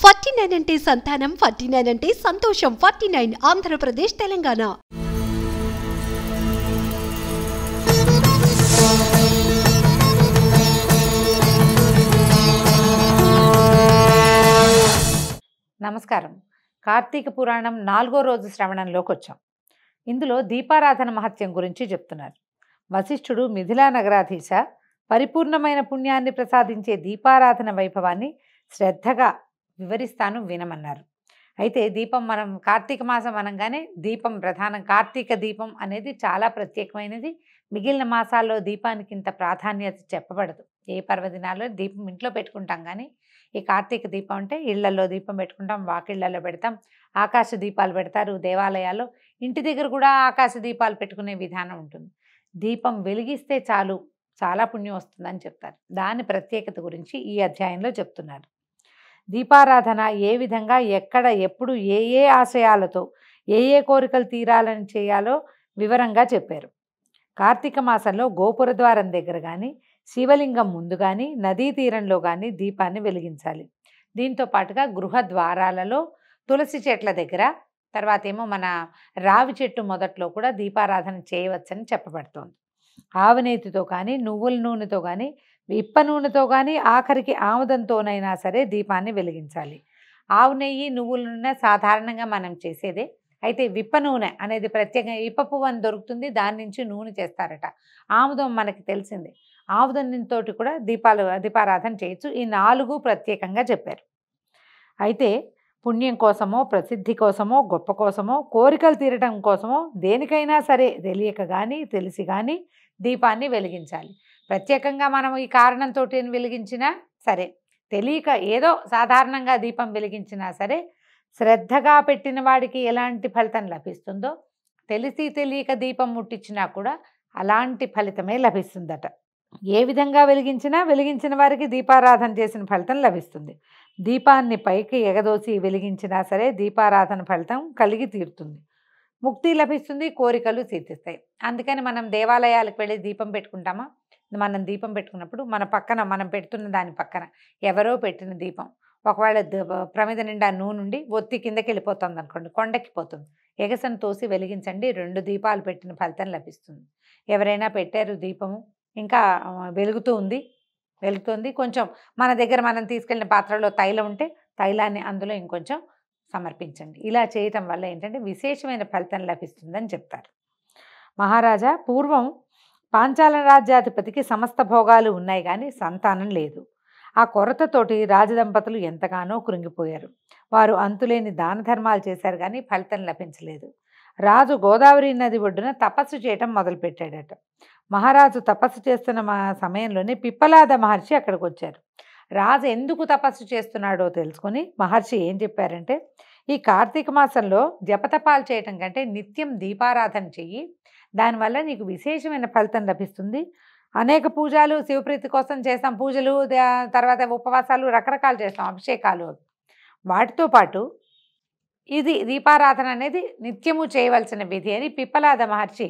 forty nine అంటే సంతానం forty nine అంటే సంతోషం ఫార్టీ నైన్ ఆంధ్రప్రదేశ్ తెలంగాణ నమస్కారం కార్తీక పురాణం నాలుగో రోజు శ్రవణంలోకి వచ్చాం ఇందులో దీపారాధన మహత్యం గురించి చెప్తున్నారు వశిష్ఠుడు మిథిలా నగరాధీశ పరిపూర్ణమైన పుణ్యాన్ని ప్రసాదించే దీపారాధన వైభవాన్ని శ్రద్ధగా వివరిస్తాను వినమన్నారు అయితే దీపం మనం కార్తీక మాసం అనగానే దీపం ప్రధానం కార్తీక దీపం అనేది చాలా ప్రత్యేకమైనది మిగిలిన మాసాల్లో దీపానికి ఇంత ప్రాధాన్యత చెప్పబడదు ఏ పర్వదినాల్లో దీపం ఇంట్లో పెట్టుకుంటాం కానీ ఈ కార్తీక దీపం అంటే ఇళ్లలో దీపం పెట్టుకుంటాం వాకిళ్లలో పెడతాం ఆకాశ దీపాలు పెడతారు దేవాలయాల్లో ఇంటి దగ్గర కూడా ఆకాశ దీపాలు పెట్టుకునే విధానం ఉంటుంది దీపం వెలిగిస్తే చాలు చాలా పుణ్యం వస్తుందని చెప్తారు దాని ప్రత్యేకత గురించి ఈ అధ్యాయంలో చెప్తున్నారు దీపారాధన ఏ విధంగా ఎక్కడ ఎప్పుడు ఏ ఏ ఆశయాలతో ఏ ఏ కోరికలు తీరాలని చేయాలో వివరంగా చెప్పారు కార్తీక మాసంలో గోపుర ద్వారం దగ్గర కానీ శివలింగం ముందు కానీ నదీ తీరంలో కానీ దీపాన్ని వెలిగించాలి దీంతో పాటుగా గృహ ద్వారాలలో తులసి చెట్ల దగ్గర తర్వాత ఏమో మన రావి చెట్టు మొదట్లో కూడా దీపారాధన చేయవచ్చని చెప్పబడుతోంది ఆవనేతితో కానీ నువ్వుల నూనెతో కానీ ఇప్ప నూనెతో కానీ ఆఖరికి ఆముదంతోనైనా సరే దీపాన్ని వెలిగించాలి ఆవు నెయ్యి నువ్వుల నూనె సాధారణంగా మనం చేసేదే అయితే విప్ప నూనె అనేది ప్రత్యేకంగా ఇప్ప అని దొరుకుతుంది దాని నుంచి నూనె చేస్తారట ఆముదం మనకి తెలిసిందే ఆముదం తోటి కూడా దీపాలు దీపారాధన చేయొచ్చు ఈ నాలుగు ప్రత్యేకంగా చెప్పారు అయితే పుణ్యం కోసమో ప్రసిద్ధి కోసమో గొప్ప కోసమో కోరికలు తీరటం కోసమో దేనికైనా సరే తెలియక కానీ తెలిసి కానీ దీపాన్ని వెలిగించాలి ప్రత్యేకంగా మనం ఈ కారణంతో వెలిగించినా సరే తెలియక ఏదో సాధారణంగా దీపం వెలిగించినా సరే శ్రద్ధగా పెట్టిన వాడికి ఎలాంటి ఫలితం లభిస్తుందో తెలిసి తెలియక దీపం ముట్టించినా కూడా అలాంటి ఫలితమే లభిస్తుందట ఏ విధంగా వెలిగించినా వెలిగించిన వారికి దీపారాధన చేసిన ఫలితం లభిస్తుంది దీపాన్ని పైకి ఎగదోసి వెలిగించినా సరే దీపారాధన ఫలితం కలిగి తీరుతుంది ముక్తి లభిస్తుంది కోరికలు తీర్తిస్తాయి అందుకని మనం దేవాలయాలకు వెళ్ళి దీపం పెట్టుకుంటామా మనం దీపం పెట్టుకున్నప్పుడు మన పక్కన మనం పెడుతున్న దాని పక్కన ఎవరో పెట్టిన దీపం ఒకవేళ ప్రమిద నిండా నూనె ఒత్తి కిందకి వెళ్ళిపోతుంది అనుకోండి కొండకి పోతుంది ఎగసను తోసి వెలిగించండి రెండు దీపాలు పెట్టిన ఫలితం లభిస్తుంది ఎవరైనా పెట్టారు దీపము ఇంకా వెలుగుతూ ఉంది వెలుగుతుంది కొంచెం మన దగ్గర మనం తీసుకెళ్ళిన పాత్రలో తైలం ఉంటే తైలాన్ని అందులో ఇంకొంచెం సమర్పించండి ఇలా చేయటం వల్ల ఏంటంటే విశేషమైన ఫలితం లభిస్తుందని చెప్తారు మహారాజా పూర్వం పాంచాలన రాజ్యాధిపతికి సమస్త భోగాలు ఉన్నాయి కానీ సంతానం లేదు ఆ కొరతతోటి రాజదంపతులు ఎంతగానో కృంగిపోయారు వారు అంతులేని దాన ధర్మాలు చేశారు కానీ ఫలితం లభించలేదు రాజు గోదావరి నది ఒడ్డున తపస్సు చేయటం మొదలుపెట్టాడట మహారాజు తపస్సు చేస్తున్న మా సమయంలోనే పిప్పలాద మహర్షి అక్కడికి వచ్చారు రాజు ఎందుకు తపస్సు చేస్తున్నాడో తెలుసుకొని మహర్షి ఏం చెప్పారంటే ఈ కార్తీక మాసంలో జపతపాలు చేయటం కంటే నిత్యం దీపారాధన చెయ్యి దానివల్ల నీకు విశేషమైన ఫలితం లభిస్తుంది అనేక పూజలు శివప్రీతి కోసం చేస్తాం పూజలు తర్వాత ఉపవాసాలు రకరకాలు చేస్తాం అభిషేకాలు వాటితో పాటు ఇది దీపారాధన అనేది నిత్యము చేయవలసిన విధి అని పిప్పలాద మహర్షి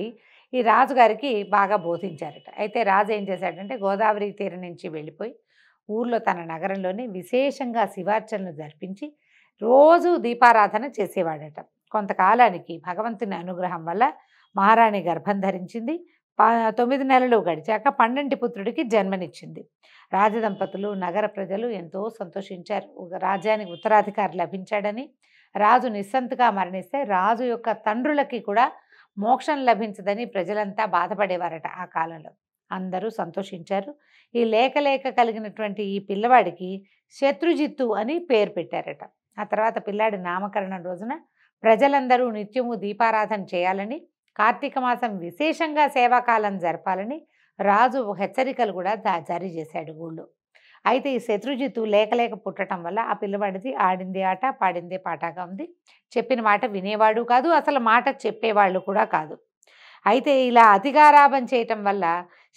ఈ రాజుగారికి బాగా బోధించారట అయితే రాజు ఏం చేశాడంటే గోదావరి తీరం నుంచి వెళ్ళిపోయి ఊర్లో తన నగరంలోనే విశేషంగా శివార్చనలు జరిపించి రోజు దీపారాధన చేసేవాడట కొంతకాలానికి భగవంతుని అనుగ్రహం వల్ల మహారాణి గర్భం ధరించింది తొమ్మిది నెలలు గడిచాక పన్నెండు పుత్రుడికి జన్మనిచ్చింది రాజదంపతులు నగర ప్రజలు ఎంతో సంతోషించారు రాజ్యానికి ఉత్తరాధికారి లభించాడని రాజు నిస్సంతగా మరణిస్తే రాజు యొక్క తండ్రులకి కూడా మోక్షం లభించదని ప్రజలంతా బాధపడేవారట ఆ కాలంలో అందరూ సంతోషించారు ఈ లేఖలేఖ కలిగినటువంటి ఈ పిల్లవాడికి శత్రుజిత్తు అని పేరు పెట్టారట ఆ తర్వాత పిల్లాడి నామకరణం రోజున ప్రజలందరూ నిత్యము దీపారాధన చేయాలని కార్తీక మాసం విశేషంగా సేవాకాలం జరపాలని రాజు హెచ్చరికలు కూడా జారీ చేశాడు ఊళ్ళో అయితే ఈ శత్రుజిత్తు లేకలేక పుట్టడం వల్ల ఆ పిల్లవాడిది ఆడింది ఆట పాడిందే పాటగా ఉంది చెప్పిన మాట వినేవాడు కాదు అసలు మాట చెప్పేవాళ్ళు కూడా కాదు అయితే ఇలా అతిగారాభం చేయటం వల్ల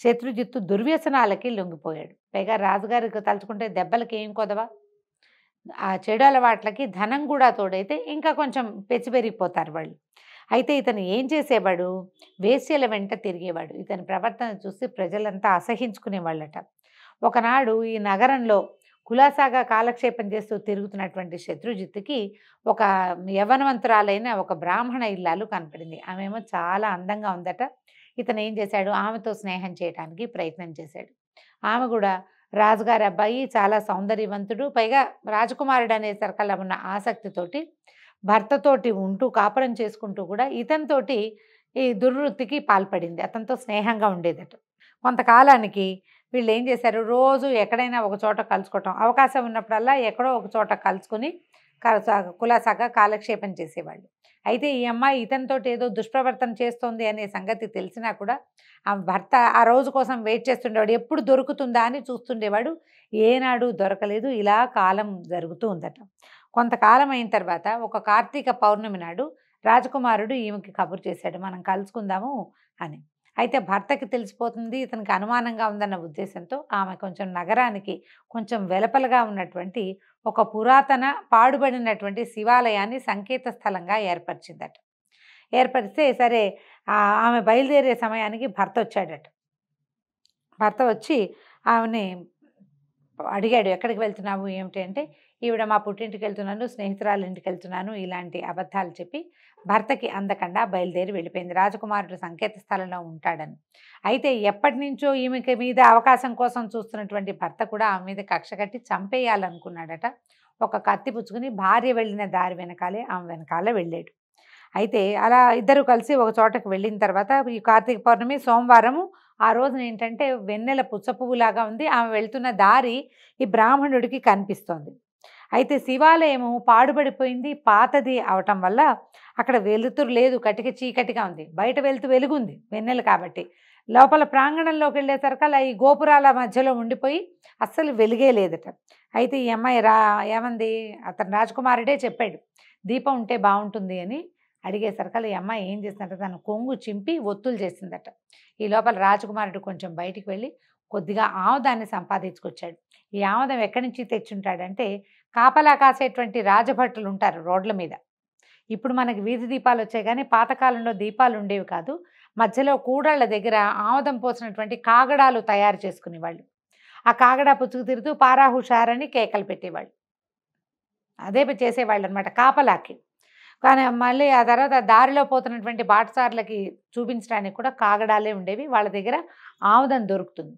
శత్రుజిత్తు దుర్వ్యసనాలకి లొంగిపోయాడు పైగా రాజుగారికి తలుచుకుంటే దెబ్బలకి ఏం కొదవా ఆ చెడు అలవాట్లకి ధనం కూడా తోడైతే ఇంకా కొంచెం పెచ్చిపెరిగిపోతారు వాళ్ళు అయితే ఇతను ఏం చేసేవాడు వేశ్యల వెంట తిరిగేవాడు ఇతని ప్రవర్తన చూసి ప్రజలంతా అసహించుకునేవాళ్ళట ఒకనాడు ఈ నగరంలో కులాసాగా కాలక్షేపం చేస్తూ తిరుగుతున్నటువంటి శత్రుజిత్తుకి ఒక యవనవంతురాలైన ఒక బ్రాహ్మణ ఇల్లాలు కనపడింది ఆమెమో చాలా అందంగా ఉందట ఇతను ఏం చేశాడు ఆమెతో స్నేహం చేయడానికి ప్రయత్నం చేశాడు ఆమె కూడా రాజుగారి అబ్బాయి చాలా సౌందర్యవంతుడు పైగా రాజకుమారుడు అనే సరకల్లా ఉన్న ఆసక్తితోటి భర్తతోటి ఉంటూ కాపురం చేసుకుంటూ కూడా ఇతనితోటి ఈ దుర్వృత్తికి పాల్పడింది అతనితో స్నేహంగా ఉండేదట కొంతకాలానికి వీళ్ళు ఏం చేశారు రోజు ఎక్కడైనా ఒక చోట కలుసుకోవటం అవకాశం ఉన్నప్పుడల్లా ఎక్కడో ఒక చోట కలుసుకుని కులాసాగా కాలక్షేపం చేసేవాళ్ళు అయితే ఈ అమ్మాయి ఇతనితో ఏదో దుష్ప్రవర్తన చేస్తోంది అనే సంగతి తెలిసినా కూడా ఆ భర్త ఆ రోజు కోసం వెయిట్ చేస్తుండేవాడు ఎప్పుడు దొరుకుతుందా అని చూస్తుండేవాడు ఏనాడు దొరకలేదు ఇలా కాలం జరుగుతూ ఉందట కొంతకాలం అయిన తర్వాత ఒక కార్తీక పౌర్ణమి నాడు రాజకుమారుడు ఈమెకి కబురు చేశాడు మనం కలుసుకుందాము అని అయితే భర్తకి తెలిసిపోతుంది ఇతనికి అనుమానంగా ఉందన్న ఉద్దేశంతో ఆమె కొంచెం నగరానికి కొంచెం వెలపలగా ఉన్నటువంటి ఒక పురాతన పాడుబడినటువంటి శివాలయాన్ని సంకేత స్థలంగా ఏర్పరిచిందట ఏర్పరిస్తే సరే ఆమె బయలుదేరే సమయానికి భర్త వచ్చాడట భర్త వచ్చి ఆమెని అడిగాడు ఎక్కడికి వెళ్తున్నావు ఏమిటి అంటే ఈవిడ మా పుట్టింటికి వెళ్తున్నాను స్నేహితురాల ఇంటికి వెళ్తున్నాను ఇలాంటి అబద్ధాలు చెప్పి భర్తకి అందకుండా బయలుదేరి వెళ్ళిపోయింది రాజకుమారుడు సంకేత స్థలంలో ఉంటాడని అయితే ఎప్పటి నుంచో ఈమెకి మీద అవకాశం కోసం చూస్తున్నటువంటి భర్త కూడా ఆమె మీద కక్ష కట్టి చంపేయాలనుకున్నాడట ఒక కత్తి పుచ్చుకుని భార్య వెళ్ళిన దారి వెనకాలే ఆమె వెనకాల వెళ్ళాడు అయితే అలా ఇద్దరు కలిసి ఒక చోటకు వెళ్ళిన తర్వాత ఈ కార్తీక పౌర్ణమి సోమవారము ఆ రోజున ఏంటంటే వెన్నెల పుచ్చ ఉంది ఆమె వెళ్తున్న దారి ఈ బ్రాహ్మణుడికి కనిపిస్తోంది అయితే శివాలయము పాడుబడిపోయింది పాతది అవటం వల్ల అక్కడ వెలుతురు లేదు కటిక చీకటిగా ఉంది బయట వెలుతు వెలుగుంది వెన్నెలు కాబట్టి లోపల ప్రాంగణంలోకి వెళ్ళేసరికల్లా ఈ గోపురాల మధ్యలో ఉండిపోయి అస్సలు వెలిగే లేదట అయితే ఈ అమ్మాయి రా ఏమంది అతను రాజకుమారుడే చెప్పాడు దీపం ఉంటే బాగుంటుంది అని అడిగేసరికల్లా ఈ అమ్మాయి ఏం చేసిందంటే తను కొంగు చింపి ఒత్తులు చేసిందట ఈ లోపల రాజకుమారుడు కొంచెం బయటికి వెళ్ళి కొద్దిగా ఆముదాన్ని సంపాదించుకొచ్చాడు ఈ ఆముదం ఎక్కడి నుంచి తెచ్చుంటాడంటే కాపలా కాసేటువంటి రాజభటులు ఉంటారు రోడ్ల మీద ఇప్పుడు మనకి వీధి దీపాలు వచ్చాయి కానీ పాతకాలంలో దీపాలు ఉండేవి కాదు మధ్యలో కూడళ్ళ దగ్గర ఆముదం పోసినటువంటి కాగడాలు తయారు చేసుకునేవాళ్ళు ఆ కాగడా పుచ్చుకు తిరుగుతూ పారాహుషారని కేకలు పెట్టేవాళ్ళు అదే చేసేవాళ్ళు అనమాట కాపలాకి కానీ మళ్ళీ ఆ తర్వాత దారిలో పోతున్నటువంటి బాటసార్లకి చూపించడానికి కూడా కాగడాలే ఉండేవి వాళ్ళ దగ్గర ఆముదం దొరుకుతుంది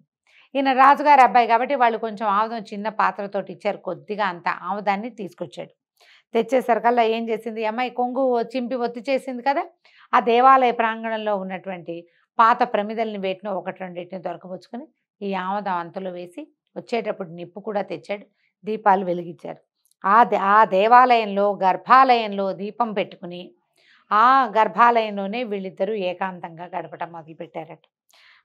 ఈయన రాజుగారి అబ్బాయి కాబట్టి వాళ్ళు కొంచెం ఆముదం చిన్న పాత్రతో ఇచ్చారు కొద్దిగా అంత ఆముదాన్ని తీసుకొచ్చాడు తెచ్చేసరికల్లా ఏం చేసింది అమ్మాయి కొంగు చింపి ఒత్తి చేసింది కదా ఆ దేవాలయ ప్రాంగణంలో ఉన్నటువంటి పాత ప్రమిదల్ని వేటిన ఒకటి రెండింటిని దొరకబుచ్చుకొని ఈ ఆముదం అంతలో వేసి వచ్చేటప్పుడు నిప్పు కూడా తెచ్చాడు దీపాలు వెలిగించారు ఆ ఆ దేవాలయంలో గర్భాలయంలో దీపం పెట్టుకుని ఆ గర్భాలయంలోనే వీళ్ళిద్దరూ ఏకాంతంగా గడపటం మొదలుపెట్టారట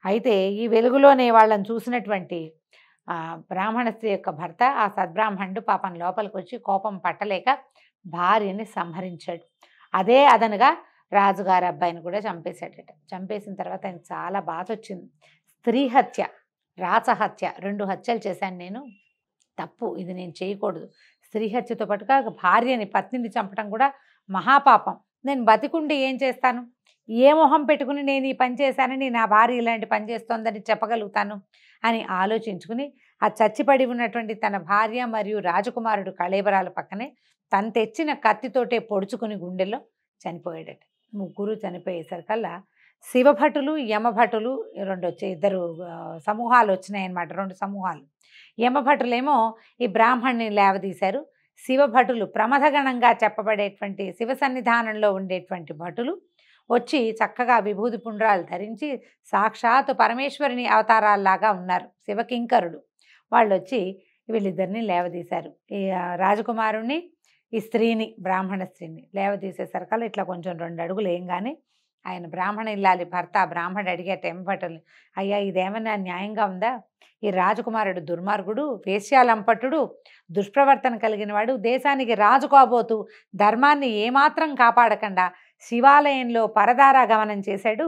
అయితే ఈ వెలుగులోనే వాళ్ళని చూసినటువంటి బ్రాహ్మణ స్త్రీ యొక్క భర్త ఆ సద్బ్రాహ్మణుడు పాపం లోపలికి వచ్చి కోపం పట్టలేక భార్యని సంహరించాడు అదే అదనగా రాజుగారి అబ్బాయిని కూడా చంపేశాడట చంపేసిన తర్వాత ఆయన చాలా బాధ వచ్చింది స్త్రీ హత్య రాచహత్య రెండు హత్యలు చేశాను నేను తప్పు ఇది నేను చేయకూడదు స్త్రీ హత్యతో పాటుగా భార్యని పత్నిని చంపడం కూడా మహాపాపం నేను బతికుండి ఏం చేస్తాను ఏ మొహం పెట్టుకుని నేను ఈ పని చేశానని నా భార్య ఇలాంటి పని చేస్తోందని చెప్పగలుగుతాను అని ఆలోచించుకుని ఆ చచ్చిపడి ఉన్నటువంటి తన భార్య మరియు రాజకుమారుడు కళేబరాల పక్కనే తను తెచ్చిన కత్తితోటే పొడుచుకుని గుండెల్లో చనిపోయాడట ముగ్గురు చనిపోయేసరికల్లా శివభటులు యమభటులు రెండు వచ్చే ఇద్దరు సమూహాలు వచ్చినాయన్నమాట రెండు సమూహాలు యమభటులేమో ఈ బ్రాహ్మణ్ణి లేవదీశారు శివభటులు ప్రమథగణంగా చెప్పబడేటువంటి శివ సన్నిధానంలో ఉండేటువంటి భటులు వచ్చి చక్కగా విభూతి పుండ్రాలు ధరించి సాక్షాత్ పరమేశ్వరిని అవతారాల్లాగా ఉన్నారు శివకింకరుడు వాళ్ళు వచ్చి వీళ్ళిద్దరిని లేవదీశారు ఈ రాజకుమారుణ్ణి ఈ స్త్రీని బ్రాహ్మణ స్త్రీని లేవదీసేసరికల్లా ఇట్లా కొంచెం రెండు అడుగులు ఏం కానీ ఆయన బ్రాహ్మణ ఇల్లాలి భర్త బ్రాహ్మణుడు అడిగే టెంపటలు అయ్యా ఇదేమన్నా న్యాయంగా ఉందా ఈ రాజకుమారుడు దుర్మార్గుడు వేశ్యాలంపటుడు దుష్ప్రవర్తన కలిగినవాడు దేశానికి రాజు కాబోతు ధర్మాన్ని ఏమాత్రం కాపాడకుండా శివాలయంలో పరదారా గమనం చేశాడు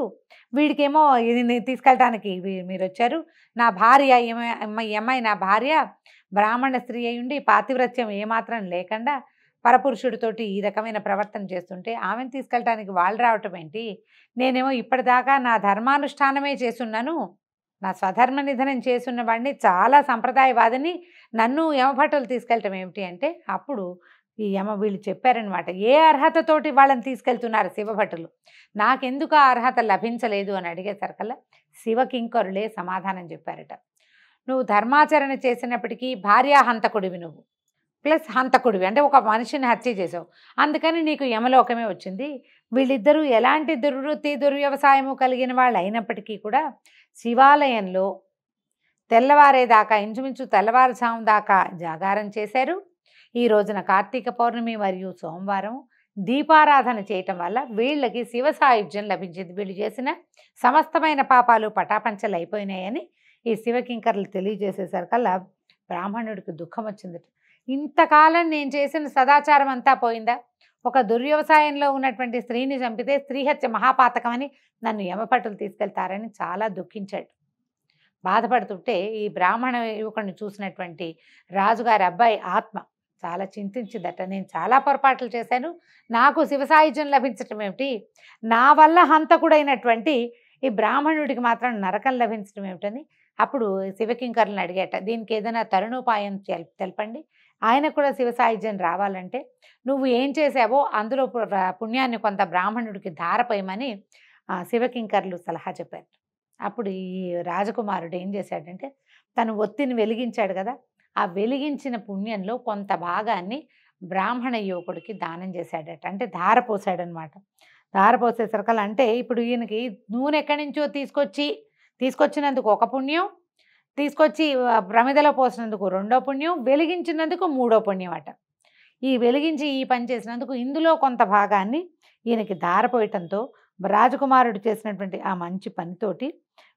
వీడికేమో ఇది తీసుకెళ్ళటానికి మీరు వచ్చారు నా భార్య ఈ అమ్మాయి నా భార్య బ్రాహ్మణ స్త్రీ అయ్యుండి పాతివ్రత్యం ఏమాత్రం లేకుండా పరపురుషుడితోటి ఈ రకమైన ప్రవర్తన చేస్తుంటే ఆమెను తీసుకెళ్ళటానికి వాళ్ళు రావటం ఏంటి నేనేమో ఇప్పటిదాకా నా ధర్మానుష్ఠానమే చేస్తున్నాను నా స్వధర్మ నిధనం చేస్తున్న వాడిని చాలా సంప్రదాయవాదిని నన్ను యమభటలు తీసుకెళ్ళటం ఏమిటి అంటే అప్పుడు ఈ అమ్మ వీళ్ళు చెప్పారనమాట ఏ అర్హతతోటి వాళ్ళని తీసుకెళ్తున్నారు శివభటులు నాకెందుకు ఆ అర్హత లభించలేదు అని కల్లా శివకింకరులే సమాధానం చెప్పారట నువ్వు ధర్మాచరణ చేసినప్పటికీ భార్యా హంతకుడివి నువ్వు ప్లస్ హంతకుడివి అంటే ఒక మనిషిని హత్య చేసావు అందుకని నీకు యమలోకమే వచ్చింది వీళ్ళిద్దరూ ఎలాంటి దుర్వృత్తి దుర్వ్యవసాయము కలిగిన వాళ్ళు అయినప్పటికీ కూడా శివాలయంలో తెల్లవారేదాకా ఇంచుమించు తెల్లవారుజాము దాకా జాగారం చేశారు ఈ రోజున కార్తీక పౌర్ణమి మరియు సోమవారం దీపారాధన చేయటం వల్ల వీళ్ళకి శివ సాయుధ్యం లభించింది వీళ్ళు చేసిన సమస్తమైన పాపాలు పటాపంచలు అయిపోయినాయని ఈ శివకింకర్లు తెలియజేసేసరికల్లా బ్రాహ్మణుడికి దుఃఖం వచ్చింది ఇంతకాలం నేను చేసిన సదాచారం అంతా పోయిందా ఒక దుర్వ్యవసాయంలో ఉన్నటువంటి స్త్రీని చంపితే స్త్రీహత్య మహాపాతకమని నన్ను యమపట్టులు తీసుకెళ్తారని చాలా దుఃఖించాడు బాధపడుతుంటే ఈ బ్రాహ్మణ యువకుడిని చూసినటువంటి రాజుగారి అబ్బాయి ఆత్మ చాలా చింతించిందట నేను చాలా పొరపాట్లు చేశాను నాకు శివసాయుజ్యం లభించటం ఏమిటి నా వల్ల హంతకుడైనటువంటి ఈ బ్రాహ్మణుడికి మాత్రం నరకం లభించడం ఏమిటని అప్పుడు శివకింకర్లను అడిగేట దీనికి ఏదైనా తరుణోపాయం తెలపండి ఆయన కూడా శివసాయుజ్యం రావాలంటే నువ్వు ఏం చేసావో అందులో పుణ్యాన్ని కొంత బ్రాహ్మణుడికి ధారపోయమని శివకింకర్లు సలహా చెప్పారు అప్పుడు ఈ రాజకుమారుడు ఏం చేశాడంటే తను ఒత్తిని వెలిగించాడు కదా ఆ వెలిగించిన పుణ్యంలో కొంత భాగాన్ని బ్రాహ్మణ యువకుడికి దానం చేశాడట అంటే ధార పోసాడనమాట ధార పోసేసరికల్ అంటే ఇప్పుడు ఈయనకి నూనె ఎక్కడి నుంచో తీసుకొచ్చి తీసుకొచ్చినందుకు ఒక పుణ్యం తీసుకొచ్చి ప్రమిదలో పోసినందుకు రెండో పుణ్యం వెలిగించినందుకు మూడో పుణ్యం అట ఈ వెలిగించి ఈ పని చేసినందుకు ఇందులో కొంత భాగాన్ని ఈయనకి దారపోయటంతో రాజకుమారుడు చేసినటువంటి ఆ మంచి పనితోటి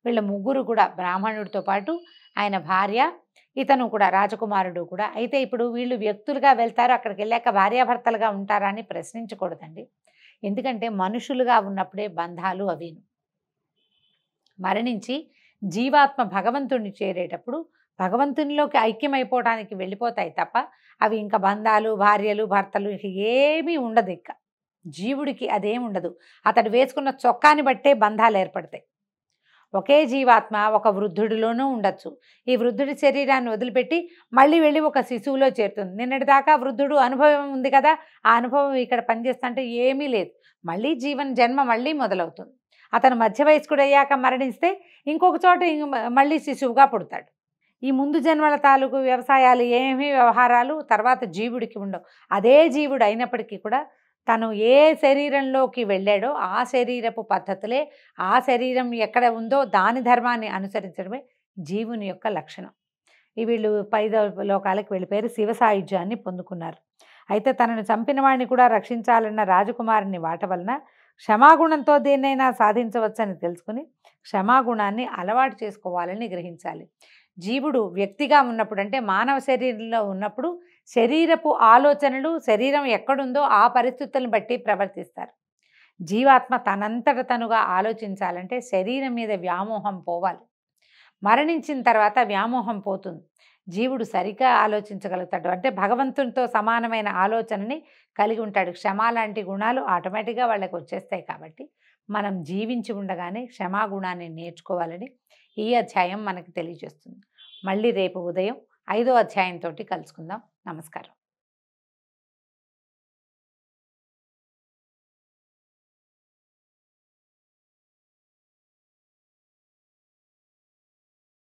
వీళ్ళ ముగ్గురు కూడా బ్రాహ్మణుడితో పాటు ఆయన భార్య ఇతను కూడా రాజకుమారుడు కూడా అయితే ఇప్పుడు వీళ్ళు వ్యక్తులుగా వెళ్తారు అక్కడికి వెళ్ళాక భార్యాభర్తలుగా ఉంటారా అని ప్రశ్నించకూడదండి ఎందుకంటే మనుషులుగా ఉన్నప్పుడే బంధాలు అవి మరణించి జీవాత్మ భగవంతుడిని చేరేటప్పుడు భగవంతునిలోకి ఐక్యమైపోవడానికి వెళ్ళిపోతాయి తప్ప అవి ఇంకా బంధాలు భార్యలు భర్తలు ఏమీ ఉండదు ఇంకా జీవుడికి అదేం ఉండదు అతడు వేసుకున్న చొక్కాని బట్టే బంధాలు ఏర్పడతాయి ఒకే జీవాత్మ ఒక వృద్ధుడిలోనూ ఉండొచ్చు ఈ వృద్ధుడి శరీరాన్ని వదిలిపెట్టి మళ్ళీ వెళ్ళి ఒక శిశువులో చేరుతుంది నిన్నటిదాకా వృద్ధుడు అనుభవం ఉంది కదా ఆ అనుభవం ఇక్కడ పనిచేస్తుంటే ఏమీ లేదు మళ్ళీ జీవన జన్మ మళ్ళీ మొదలవుతుంది అతను మధ్య వయస్కుడయ్యాక మరణిస్తే ఇంకొక చోట మళ్ళీ శిశువుగా పుడతాడు ఈ ముందు జన్మల తాలూకు వ్యవసాయాలు ఏమీ వ్యవహారాలు తర్వాత జీవుడికి ఉండవు అదే జీవుడు అయినప్పటికీ కూడా తను ఏ శరీరంలోకి వెళ్ళాడో ఆ శరీరపు పద్ధతులే ఆ శరీరం ఎక్కడ ఉందో దాని ధర్మాన్ని అనుసరించడమే జీవుని యొక్క లక్షణం వీళ్ళు పైద లోకాలకు వెళ్ళిపోయారు శివ సాయుధ్యాన్ని పొందుకున్నారు అయితే తనను చంపిన వాడిని కూడా రక్షించాలన్న రాజకుమారిని వాట వలన క్షమాగుణంతో దేన్నైనా సాధించవచ్చని తెలుసుకుని క్షమాగుణాన్ని అలవాటు చేసుకోవాలని గ్రహించాలి జీవుడు వ్యక్తిగా ఉన్నప్పుడు అంటే మానవ శరీరంలో ఉన్నప్పుడు శరీరపు ఆలోచనలు శరీరం ఎక్కడుందో ఆ పరిస్థితులను బట్టి ప్రవర్తిస్తారు జీవాత్మ తనంతట తనుగా ఆలోచించాలంటే శరీరం మీద వ్యామోహం పోవాలి మరణించిన తర్వాత వ్యామోహం పోతుంది జీవుడు సరిగ్గా ఆలోచించగలుగుతాడు అంటే భగవంతునితో సమానమైన ఆలోచనని కలిగి ఉంటాడు క్షమ లాంటి గుణాలు ఆటోమేటిక్గా వాళ్ళకి వచ్చేస్తాయి కాబట్టి మనం జీవించి ఉండగానే క్షమాగుణాన్ని నేర్చుకోవాలని ఈ అధ్యాయం మనకు తెలియజేస్తుంది మళ్ళీ రేపు ఉదయం ఐదో అధ్యాయంతో కలుసుకుందాం నమస్కారం